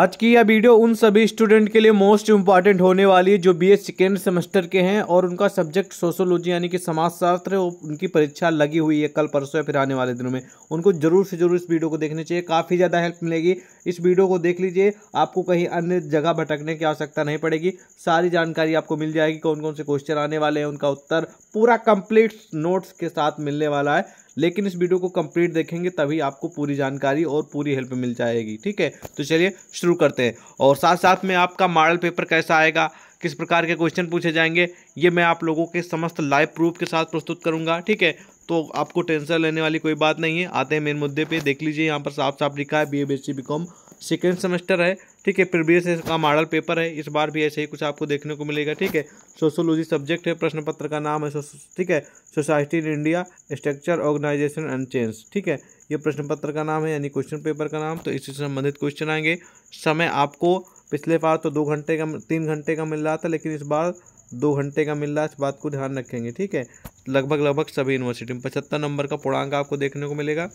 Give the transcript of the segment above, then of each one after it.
आज की यह वीडियो उन सभी स्टूडेंट के लिए मोस्ट इम्पॉर्टेंट होने वाली है जो बीए सेकेंड सेमेस्टर के हैं और उनका सब्जेक्ट सोशोलॉजी यानी कि समाजशास्त्र उनकी परीक्षा लगी हुई है कल परसों या फिर आने वाले दिनों में उनको जरूर से जरूर इस वीडियो को देखनी चाहिए काफ़ी ज़्यादा हेल्प मिलेगी इस वीडियो को देख लीजिए आपको कहीं अन्य जगह भटकने की आवश्यकता नहीं पड़ेगी सारी जानकारी आपको मिल जाएगी कौन कौन से क्वेश्चन आने वाले हैं उनका उत्तर पूरा कंप्लीट नोट्स के साथ मिलने वाला है लेकिन इस वीडियो को कंप्लीट देखेंगे तभी आपको पूरी जानकारी और पूरी हेल्प मिल जाएगी ठीक है तो चलिए शुरू करते हैं और साथ साथ में आपका मॉडल पेपर कैसा आएगा किस प्रकार के क्वेश्चन पूछे जाएंगे ये मैं आप लोगों के समस्त लाइव प्रूफ के साथ प्रस्तुत करूंगा ठीक है तो आपको टेंशन लेने वाली कोई बात नहीं है आते हैं मेन मुद्दे पर देख लीजिए यहाँ पर साफ साफ लिखा है B A B S C B com second semester है ठीक है प्रीवियस ईयर का मॉडल पेपर है इस बार भी ऐसे ही कुछ आपको देखने को मिलेगा ठीक है सोशोलॉजी सब्जेक्ट है प्रश्न पत्र का नाम है ठीक है society in India structure organisation and change ठीक है ये प्रश्न पत्र का नाम है यानी क्वेश्चन पेपर का नाम तो इससे संबंधित क्वेश्चन आएंगे समय आपको पिछले बार तो दो घंटे का तीन घंटे का मिल रहा था लेकिन इस बार दो घंटे का मिल रहा है इस बात को ध्यान रखेंगे ठीक है लगभग लगभग सभी यूनिवर्सिटी में पचहत्तर नंबर का पूर्णांक आपको देखने को मिलेगा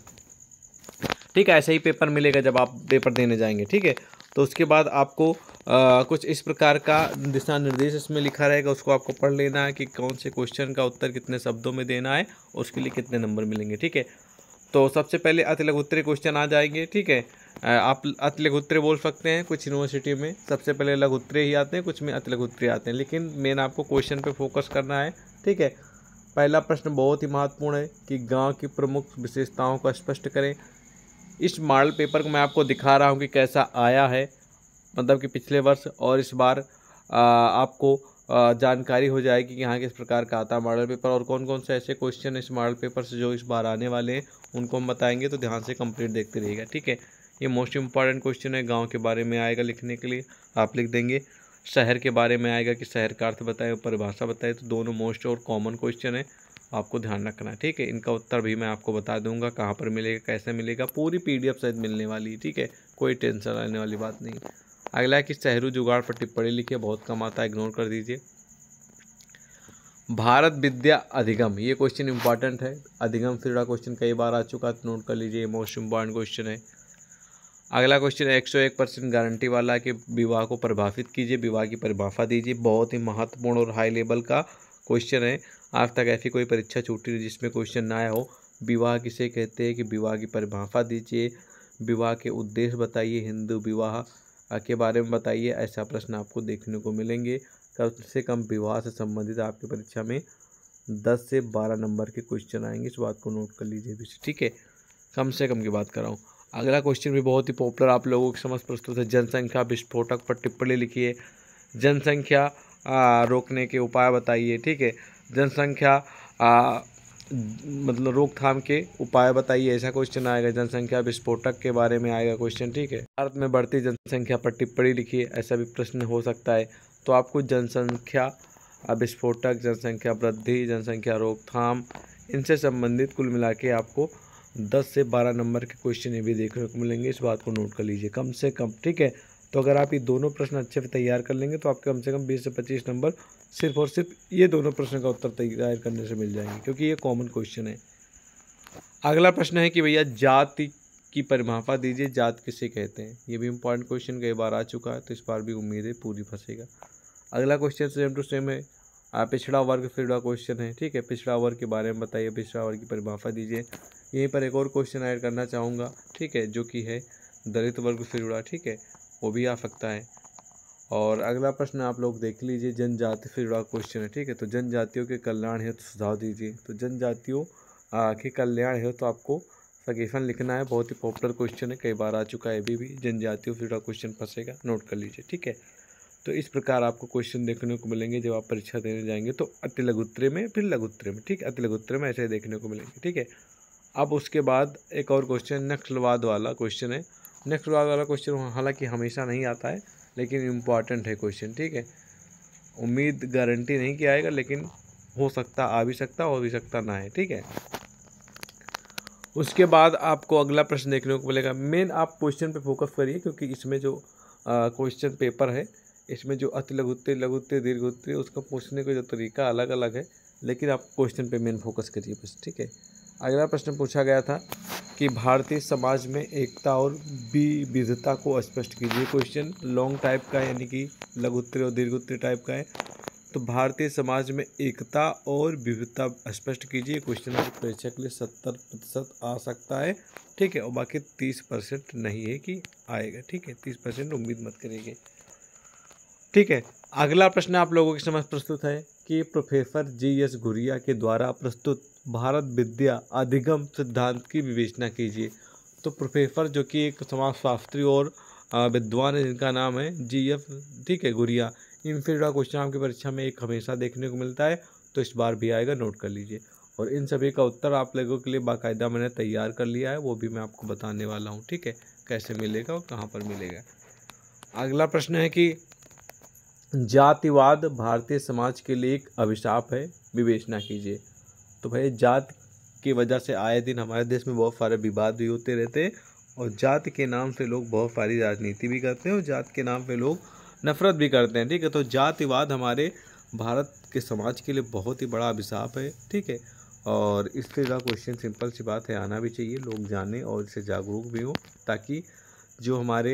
ठीक है ऐसे ही पेपर मिलेगा जब आप पेपर देने जाएंगे ठीक है तो उसके बाद आपको आ, कुछ इस प्रकार का दिशा निर्देश इसमें लिखा रहेगा उसको आपको पढ़ लेना है कि कौन से क्वेश्चन का उत्तर कितने शब्दों में देना है और उसके लिए कितने नंबर मिलेंगे ठीक है तो सबसे पहले अतिलक क्वेश्चन आ जाएंगे ठीक है आप अतिलक बोल सकते हैं कुछ यूनिवर्सिटी में सबसे पहले लघ ही आते हैं कुछ में अतिलक आते हैं लेकिन मेन आपको क्वेश्चन पर फोकस करना है ठीक है पहला प्रश्न बहुत ही महत्वपूर्ण है कि गांव की प्रमुख विशेषताओं को स्पष्ट करें इस मॉडल पेपर को मैं आपको दिखा रहा हूँ कि कैसा आया है मतलब कि पिछले वर्ष और इस बार आ, आपको जानकारी हो जाएगी कि यहाँ किस प्रकार का आता है मॉडल पेपर और कौन कौन से ऐसे क्वेश्चन इस मॉडल पेपर से जो इस बार आने वाले हैं उनको हम बताएंगे तो ध्यान से कंप्लीट देखते रहिएगा ठीक है ये मोस्ट इम्पॉर्टेंट क्वेश्चन है गांव के बारे में आएगा लिखने के लिए आप लिख देंगे शहर के बारे में आएगा कि शहर का अर्थ बताएँ परिभाषा बताएँ तो दोनों मोस्ट और कॉमन क्वेश्चन है आपको ध्यान रखना है ठीक है इनका उत्तर भी मैं आपको बता दूंगा कहाँ पर मिलेगा कैसे मिलेगा पूरी पीडीएफ शायद मिलने वाली है ठीक है कोई टेंशन रहने वाली बात नहीं अगला है कि शहरू जुगाड़ पर टिप्पणी लिखिए बहुत कम आता है इग्नोर कर दीजिए भारत विद्या अधिगम ये क्वेश्चन इंपॉर्टेंट है अधिगम से जुड़ा क्वेश्चन कई बार आ चुका है नोट तो कर लीजिए मोस्ट इम्पॉर्टेंट क्वेश्चन है अगला क्वेश्चन है एक सौ एक परसेंट गारंटी वाला कि विवाह को प्रभावित कीजिए विवाह की परिभाषा दीजिए बहुत ही महत्वपूर्ण और हाई लेवल का क्वेश्चन है आज तक ऐसी कोई परीक्षा छूटी नहीं जिसमें क्वेश्चन ना आया हो विवाह किसे कहते हैं कि विवाह की परिभाषा दीजिए विवाह के उद्देश्य बताइए हिंदू विवाह के बारे में बताइए ऐसा प्रश्न आपको देखने को मिलेंगे कम से कम विवाह से संबंधित आपकी परीक्षा में दस से बारह नंबर के क्वेश्चन आएंगे इस बात को नोट कर लीजिए भी ठीक है कम से कम की बात कर रहा हूँ अगला क्वेश्चन भी बहुत ही पॉपुलर आप लोगों के समझ प्रस्तुत है जनसंख्या विस्फोटक पर टिप्पणी लिखिए जनसंख्या रोकने के उपाय बताइए ठीक है जनसंख्या मतलब रोकथाम के उपाय बताइए ऐसा क्वेश्चन आएगा जनसंख्या विस्फोटक के बारे में आएगा क्वेश्चन ठीक है भारत में बढ़ती जनसंख्या पर टिप्पणी लिखिए ऐसा भी प्रश्न हो सकता है तो आपको जनसंख्या विस्फोटक जनसंख्या वृद्धि जनसंख्या रोकथाम इनसे संबंधित कुल मिला के आपको दस से बारह नंबर के क्वेश्चन ये भी देखने को मिलेंगे इस बात को नोट कर लीजिए कम से कम ठीक है तो अगर आप ये दोनों प्रश्न अच्छे से तैयार कर लेंगे तो आपके कम से कम बीस से पच्चीस नंबर सिर्फ और सिर्फ ये दोनों प्रश्न का उत्तर तैयार करने से मिल जाएंगे क्योंकि ये कॉमन क्वेश्चन है अगला प्रश्न है कि भैया जाति की परिभाषा दीजिए जात किसे कहते हैं ये भी इम्पॉर्टेंट क्वेश्चन कई बार आ चुका है तो इस बार भी उम्मीद है पूरी फंसेगा अगला क्वेश्चन सेम टू सेम है पिछड़ा वर्ग फिरड़ा क्वेश्चन है ठीक है पिछड़ा वर्ग के बारे में बताइए पिछड़ा वर्ग की परिभाषा दीजिए यहीं पर एक और क्वेश्चन ऐड करना चाहूँगा ठीक है जो कि है दलित वर्ग फिरड़ा ठीक है वो भी आ सकता है और अगला प्रश्न आप लोग देख लीजिए जनजाति से जुड़ा क्वेश्चन है ठीक है तो जनजातियों के कल्याण है तो सुझाव दीजिए तो जनजातियों के कल्याण है तो आपको सजेशन लिखना है बहुत ही पॉपुलर क्वेश्चन है कई बार आ चुका है अभी भी जनजातियों से जुड़ा क्वेश्चन फंसेगा नोट कर लीजिए ठीक है तो इस प्रकार आपको क्वेश्चन देखने को मिलेंगे जब आप परीक्षा देने जाएंगे तो अति लघुत्तरे में फिर लघुत्तरे में ठीक अति लघुत्तरे में ऐसे देखने को मिलेंगे ठीक है अब उसके बाद एक और क्वेश्चन नक्सलवाद वाला क्वेश्चन है नक्सलवाद वाला क्वेश्चन हालांकि हमेशा नहीं आता है लेकिन इम्पॉर्टेंट है क्वेश्चन ठीक है उम्मीद गारंटी नहीं कि आएगा लेकिन हो सकता आ भी सकता हो भी सकता ना है ठीक है उसके बाद आपको अगला प्रश्न देखने को मिलेगा मेन आप क्वेश्चन पे फोकस करिए क्योंकि इसमें जो क्वेश्चन पेपर है इसमें जो अति लघुते लघुते दीर्घ उत्ते उसका पूछने का जो तरीका अलग अलग है लेकिन आप क्वेश्चन पे मेन फोकस करिए बस ठीक है अगला प्रश्न पूछा गया था कि भारतीय समाज में एकता और विविधता को स्पष्ट कीजिए क्वेश्चन लॉन्ग टाइप का है यानी कि लघु उत्तरी और दीर्घ उत्तरी टाइप का है तो भारतीय समाज में एकता और विविधता स्पष्ट कीजिए क्वेश्चन आपके परीक्षा के लिए सत्तर प्रतिशत आ सकता है ठीक है और बाकी तीस परसेंट नहीं है कि आएगा ठीक है तीस परसेंट उम्मीद मत करेंगे ठीक है अगला प्रश्न आप लोगों के समझ प्रस्तुत है कि प्रोफेसर जी एस घुरिया के द्वारा प्रस्तुत भारत विद्या अधिगम सिद्धांत की विवेचना कीजिए तो प्रोफेसर जो कि एक समाजशास्त्री और विद्वान है जिनका नाम है जी एफ ठीक है इन फिर जुड़ा क्वेश्चन आपकी परीक्षा में एक हमेशा देखने को मिलता है तो इस बार भी आएगा नोट कर लीजिए और इन सभी का उत्तर आप लोगों के लिए बाकायदा मैंने तैयार कर लिया है वो भी मैं आपको बताने वाला हूँ ठीक है कैसे मिलेगा और कहाँ पर मिलेगा अगला प्रश्न है कि जातिवाद भारतीय समाज के लिए एक अभिशाप है विवेचना कीजिए तो भाई जात की वजह से आए दिन हमारे देश में बहुत सारे विवाद भी होते रहते हैं और जात के नाम से लोग बहुत सारी राजनीति भी करते हैं और जात के नाम पे लोग नफरत भी करते हैं ठीक है तो जातिवाद हमारे भारत के समाज के लिए बहुत ही बड़ा अभिशाप है ठीक है और इससे ज़्यादा क्वेश्चन सिंपल सी बात है आना भी चाहिए लोग जाने और इससे जागरूक भी हो ताकि जो हमारे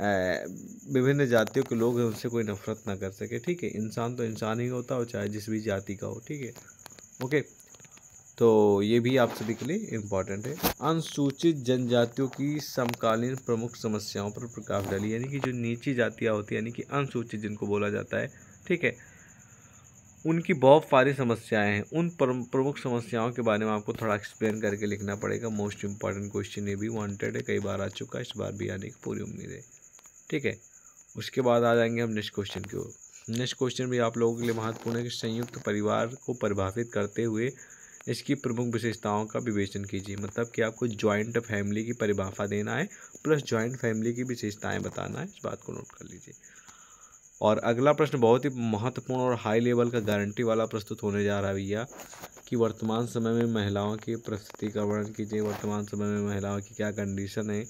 विभिन्न जातियों के लोग हैं उनसे कोई नफरत ना कर सके ठीक है इंसान तो इंसान ही होता हो चाहे जिस भी जाति का हो ठीक है ओके तो ये भी आप सभी के लिए इम्पॉर्टेंट है अनुसूचित जनजातियों की समकालीन प्रमुख समस्याओं पर प्रकाश डाली यानी कि जो नीची जातियाँ होती यानी कि अनुसूचित जिनको बोला जाता है ठीक है उनकी बहुत सारी समस्याएं हैं उन प्रमुख समस्याओं के बारे में आपको थोड़ा एक्सप्लेन करके लिखना पड़ेगा मोस्ट इंपॉर्टेंट क्वेश्चन ये भी वांटेड है कई बार आ चुका है इस बार भी आने की पूरी उम्मीद है ठीक है उसके बाद आ जाएंगे हम नेक्स्ट क्वेश्चन की ओर नेक्स्ट क्वेश्चन भी आप लोगों के लिए महत्वपूर्ण है कि संयुक्त परिवार को प्रभावित करते हुए इसकी प्रमुख विशेषताओं का विवेचन कीजिए मतलब कि आपको ज्वाइंट फैमिली की परिभाषा देना है प्लस ज्वाइंट फैमिली की विशेषताएं बताना है इस बात को नोट कर लीजिए और अगला प्रश्न बहुत ही महत्वपूर्ण और हाई लेवल का गारंटी वाला प्रस्तुत होने जा रहा है भैया कि वर्तमान समय में महिलाओं की प्रस्तुति का वर्णन कीजिए वर्तमान समय में महिलाओं की क्या कंडीशन है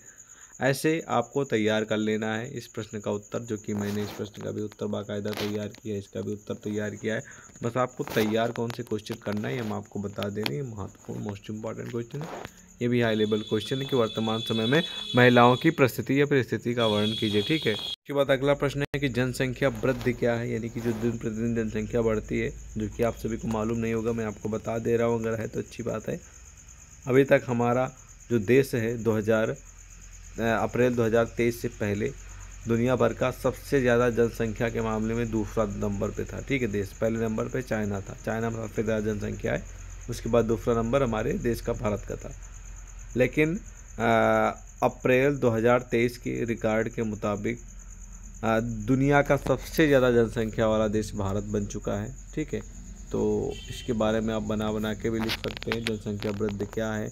ऐसे आपको तैयार कर लेना है इस प्रश्न का उत्तर जो कि मैंने इस प्रश्न का भी उत्तर बाकायदा तैयार किया है इसका भी उत्तर तैयार किया है बस आपको तैयार कौन से क्वेश्चन करना है हम आपको बता दे रहे हैं महत्वपूर्ण मोस्ट इम्पॉर्टेंट क्वेश्चन है ये भी हाई लेवल क्वेश्चन है कि वर्तमान समय में महिलाओं की परिस्थिति या परिस्थिति का वर्णन कीजिए ठीक है उसके बाद अगला प्रश्न है कि जनसंख्या वृद्धि क्या है यानी कि जो दिन प्रतिदिन जनसंख्या बढ़ती है जो कि आप सभी को मालूम नहीं होगा मैं आपको बता दे रहा हूँ अगर है तो अच्छी बात है अभी तक हमारा जो देश है दो हज़ार अप्रैल 2023 से पहले दुनिया भर का सबसे ज़्यादा जनसंख्या के मामले में दूसरा नंबर पे था ठीक है देश पहले नंबर पे चाइना था चाइना में सबसे ज़्यादा जनसंख्या है उसके बाद दूसरा नंबर हमारे देश का भारत का था लेकिन अप्रैल 2023 के रिकॉर्ड के मुताबिक आ, दुनिया का सबसे ज़्यादा जनसंख्या वाला देश भारत बन चुका है ठीक है तो इसके बारे में आप बना बना के भी लिख सकते हैं जनसंख्या वृद्धि क्या है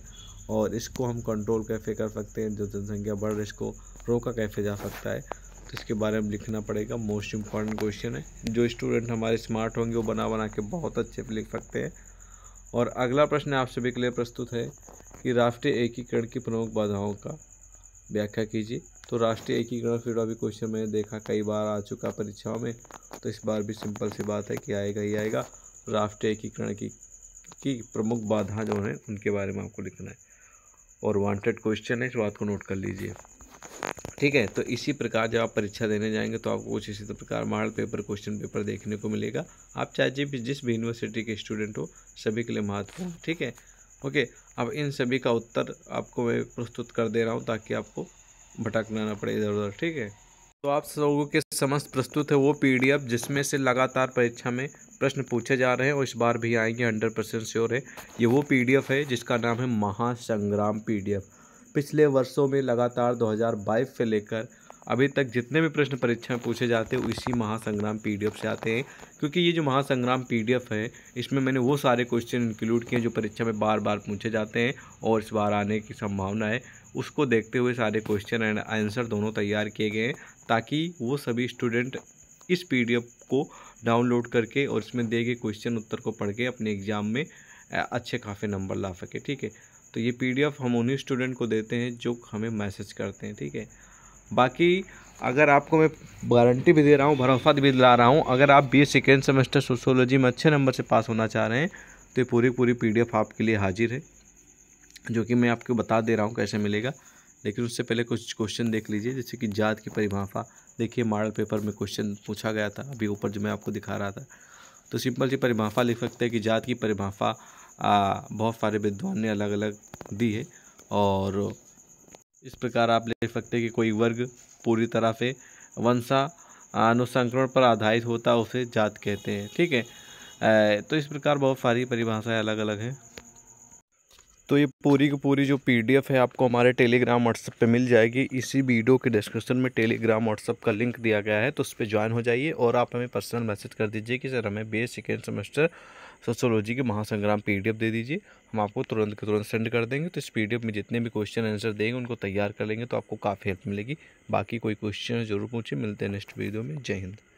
और इसको हम कंट्रोल कैफे कर सकते हैं जो जनसंख्या बढ़ रही है इसको रोका कैफे जा सकता है तो इसके बारे में लिखना पड़ेगा मोस्ट इम्पॉर्टेंट क्वेश्चन है जो स्टूडेंट हमारे स्मार्ट होंगे वो बना बना के बहुत अच्छे लिख सकते हैं और अगला प्रश्न आप सभी के लिए प्रस्तुत है कि राष्ट्रीय एकीकरण की प्रमुख बाधाओं का व्याख्या कीजिए तो राष्ट्रीय एकीकरण फिर अभी क्वेश्चन मैंने देखा कई बार आ चुका परीक्षाओं में तो इस बार भी सिंपल सी बात है कि आएगा ही आएगा राष्ट्रीय एकीकरण की की प्रमुख बाधा जो है उनके बारे में आपको लिखना है और वांटेड क्वेश्चन है इस बात को नोट कर लीजिए ठीक है तो इसी प्रकार जब आप परीक्षा देने जाएंगे तो आपको कुछ इसी प्रकार मॉडल पेपर क्वेश्चन पेपर देखने को मिलेगा आप चाहे जिस जिस भी यूनिवर्सिटी के स्टूडेंट हो सभी के लिए महत्वपूर्ण ठीक है ओके अब इन सभी का उत्तर आपको मैं प्रस्तुत कर दे रहा हूँ ताकि आपको भटकना ना पड़े इधर उधर ठीक है तो आप लोगों के समस्त प्रस्तुत है वो पीडीएफ जिसमें से लगातार परीक्षा में प्रश्न पूछे जा रहे हैं और इस बार भी आएंगे हंड्रेड परसेंट श्योर है ये वो पीडीएफ है जिसका नाम है महासंग्राम पीडीएफ पिछले वर्षों में लगातार 2022 से लेकर अभी तक जितने भी प्रश्न परीक्षा में पूछे जाते हैं इसी महासंग्राम पीडीएफ से आते हैं क्योंकि ये जो महासंग्राम पीडीएफ है इसमें मैंने वो सारे क्वेश्चन इंक्लूड किए जो परीक्षा में बार बार पूछे जाते हैं और इस बार आने की संभावना है उसको देखते हुए सारे क्वेश्चन एंड आंसर दोनों तैयार किए गए हैं ताकि वो सभी स्टूडेंट इस पीडीएफ को डाउनलोड करके और इसमें दिए गए क्वेश्चन उत्तर को पढ़ के अपने एग्ज़ाम में अच्छे काफ़ी नंबर ला सके ठीक है तो ये पीडीएफ हम उन्हीं स्टूडेंट को देते हैं जो हमें मैसेज करते हैं ठीक है बाकी अगर आपको मैं गारंटी भी दे रहा हूँ भरोसा भी दिला रहा हूँ अगर आप बी सेकेंड सेमेस्टर सोशोलॉजी में अच्छे नंबर से पास होना चाह रहे हैं तो ये पूरी पूरी पी आपके लिए हाजिर है जो कि मैं आपको बता दे रहा हूँ कैसे मिलेगा लेकिन उससे पहले कुछ क्वेश्चन देख लीजिए जैसे कि जात की परिभाषा देखिए मॉडल पेपर में क्वेश्चन पूछा गया था अभी ऊपर जो मैं आपको दिखा रहा था तो सिंपल सी परिभाषा लिख सकते हैं कि जात की परिभाषा बहुत सारे विद्वान ने अलग अलग दी है और इस प्रकार आप लिख सकते हैं कि कोई वर्ग पूरी तरह से वंशा अनुसंकरण पर आधारित होता उसे जात कहते हैं ठीक है तो इस प्रकार बहुत सारी परिभाषाएँ अलग अलग हैं तो ये पूरी की पूरी जो पीडीएफ है आपको हमारे टेलीग्राम व्हाट्सएप पे मिल जाएगी इसी वीडियो के डिस्क्रिप्शन में टेलीग्राम व्हाट्सएप का लिंक दिया गया है तो उस पर ज्वाइन हो जाइए और आप हमें पर्सनल मैसेज कर दीजिए कि सर हमें बी सेकेंड सेमेस्टर सोशोलॉजी के महासंग्राम पी दे दीजिए हम आपको तुरंत के तुरंत सेंड कर देंगे तो इस पी में जितने भी क्वेश्चन आंसर देंगे उनको तैयार कर लेंगे तो आपको काफ़ी हेल्प मिलेगी बाकी कोई क्वेश्चन ज़रूर पूछिए मिलते हैं नेक्स्ट वीडियो में जय हिंद